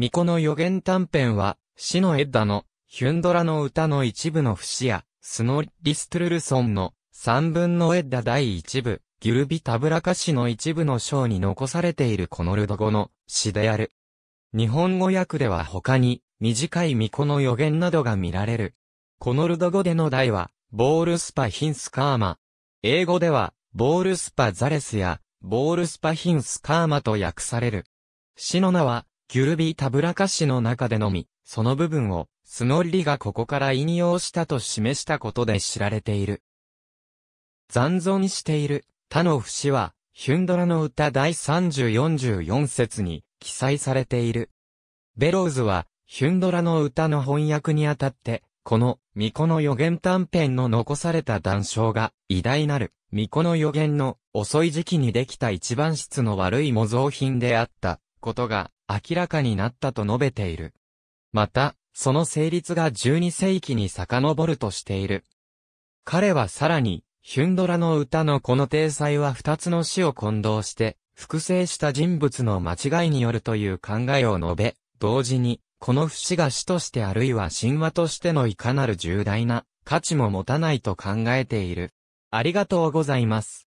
巫女の予言短編は、死のエッダの、ヒュンドラの歌の一部の節や、スノリストゥルルソンの、三分のエッダ第一部、ギュルビタブラカシの一部の章に残されているこのルド語の詩である。日本語訳では他に、短い巫女の予言などが見られる。このルド語での題は、ボールスパヒンスカーマ。英語では、ボールスパザレスや、ボールスパヒンスカーマと訳される。詩の名は、ギュルビー・タブラカ氏の中でのみ、その部分を、スノッリがここから引用したと示したことで知られている。残存している、他の節は、ヒュンドラの歌第3044節に記載されている。ベローズは、ヒュンドラの歌の翻訳にあたって、この、巫女の予言短編の残された断章が、偉大なる、巫女の予言の、遅い時期にできた一番質の悪い模造品であった、ことが、明らかになったと述べている。また、その成立が12世紀に遡るとしている。彼はさらに、ヒュンドラの歌のこの体裁は2つの死を混同して、複製した人物の間違いによるという考えを述べ、同時に、この節が死としてあるいは神話としてのいかなる重大な価値も持たないと考えている。ありがとうございます。